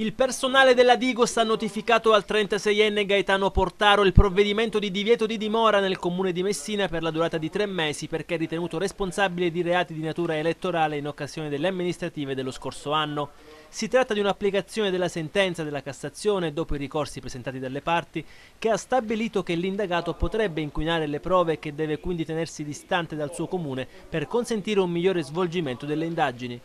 Il personale della Digos ha notificato al 36enne Gaetano Portaro il provvedimento di divieto di dimora nel comune di Messina per la durata di tre mesi perché è ritenuto responsabile di reati di natura elettorale in occasione delle amministrative dello scorso anno. Si tratta di un'applicazione della sentenza della Cassazione dopo i ricorsi presentati dalle parti che ha stabilito che l'indagato potrebbe inquinare le prove e che deve quindi tenersi distante dal suo comune per consentire un migliore svolgimento delle indagini.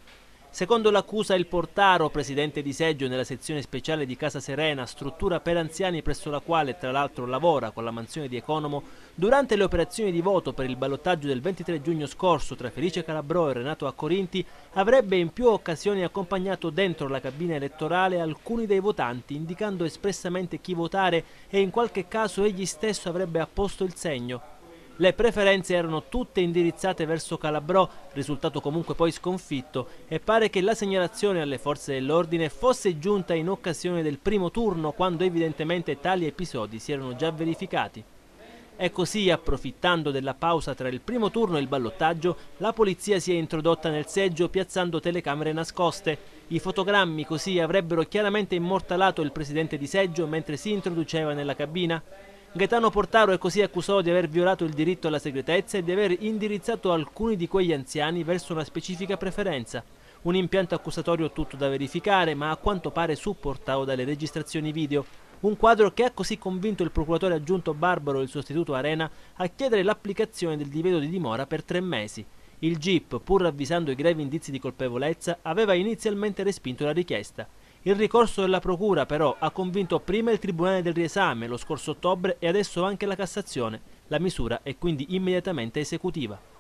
Secondo l'accusa il Portaro, presidente di seggio nella sezione speciale di Casa Serena, struttura per anziani presso la quale tra l'altro lavora con la mansione di Economo, durante le operazioni di voto per il ballottaggio del 23 giugno scorso tra Felice Calabro e Renato Accorinti, avrebbe in più occasioni accompagnato dentro la cabina elettorale alcuni dei votanti indicando espressamente chi votare e in qualche caso egli stesso avrebbe apposto il segno le preferenze erano tutte indirizzate verso Calabrò, risultato comunque poi sconfitto, e pare che la segnalazione alle forze dell'ordine fosse giunta in occasione del primo turno, quando evidentemente tali episodi si erano già verificati. E così, approfittando della pausa tra il primo turno e il ballottaggio, la polizia si è introdotta nel seggio piazzando telecamere nascoste. I fotogrammi così avrebbero chiaramente immortalato il presidente di seggio mentre si introduceva nella cabina. Gaetano Portaro è così accusato di aver violato il diritto alla segretezza e di aver indirizzato alcuni di quegli anziani verso una specifica preferenza. Un impianto accusatorio tutto da verificare, ma a quanto pare supportato dalle registrazioni video. Un quadro che ha così convinto il procuratore aggiunto Barbaro e il sostituto Arena a chiedere l'applicazione del divieto di dimora per tre mesi. Il GIP, pur ravvisando i gravi indizi di colpevolezza, aveva inizialmente respinto la richiesta. Il ricorso della Procura però ha convinto prima il Tribunale del riesame lo scorso ottobre e adesso anche la Cassazione. La misura è quindi immediatamente esecutiva.